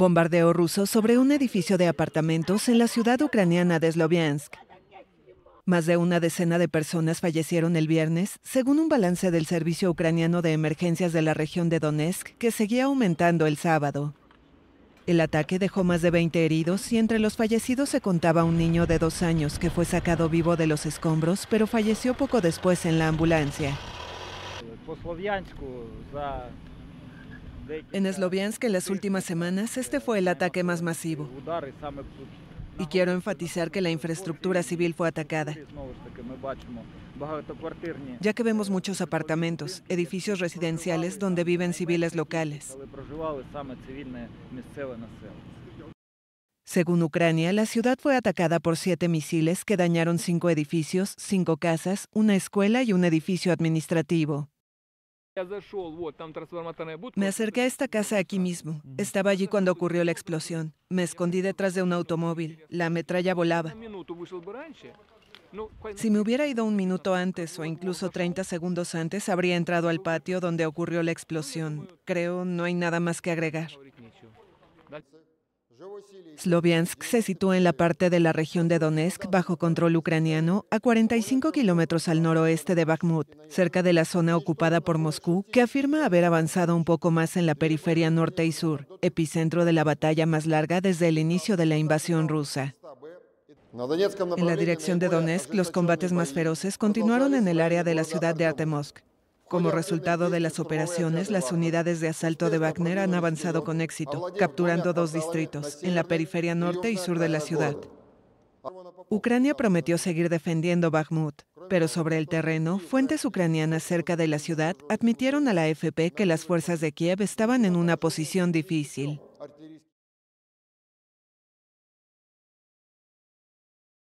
Bombardeo ruso sobre un edificio de apartamentos en la ciudad ucraniana de Sloviansk. Más de una decena de personas fallecieron el viernes, según un balance del Servicio Ucraniano de Emergencias de la región de Donetsk, que seguía aumentando el sábado. El ataque dejó más de 20 heridos y entre los fallecidos se contaba un niño de dos años que fue sacado vivo de los escombros, pero falleció poco después en la ambulancia. Pues, en Sloviansk en las últimas semanas este fue el ataque más masivo. Y quiero enfatizar que la infraestructura civil fue atacada, ya que vemos muchos apartamentos, edificios residenciales donde viven civiles locales. Según Ucrania, la ciudad fue atacada por siete misiles que dañaron cinco edificios, cinco casas, una escuela y un edificio administrativo. Me acerqué a esta casa aquí mismo. Estaba allí cuando ocurrió la explosión. Me escondí detrás de un automóvil. La metralla volaba. Si me hubiera ido un minuto antes o incluso 30 segundos antes, habría entrado al patio donde ocurrió la explosión. Creo no hay nada más que agregar. Sloviansk se sitúa en la parte de la región de Donetsk bajo control ucraniano, a 45 kilómetros al noroeste de Bakhmut, cerca de la zona ocupada por Moscú, que afirma haber avanzado un poco más en la periferia norte y sur, epicentro de la batalla más larga desde el inicio de la invasión rusa. En la dirección de Donetsk, los combates más feroces continuaron en el área de la ciudad de Artemovsk. Como resultado de las operaciones, las unidades de asalto de Wagner han avanzado con éxito, capturando dos distritos, en la periferia norte y sur de la ciudad. Ucrania prometió seguir defendiendo Bakhmut, pero sobre el terreno, fuentes ucranianas cerca de la ciudad admitieron a la AFP que las fuerzas de Kiev estaban en una posición difícil.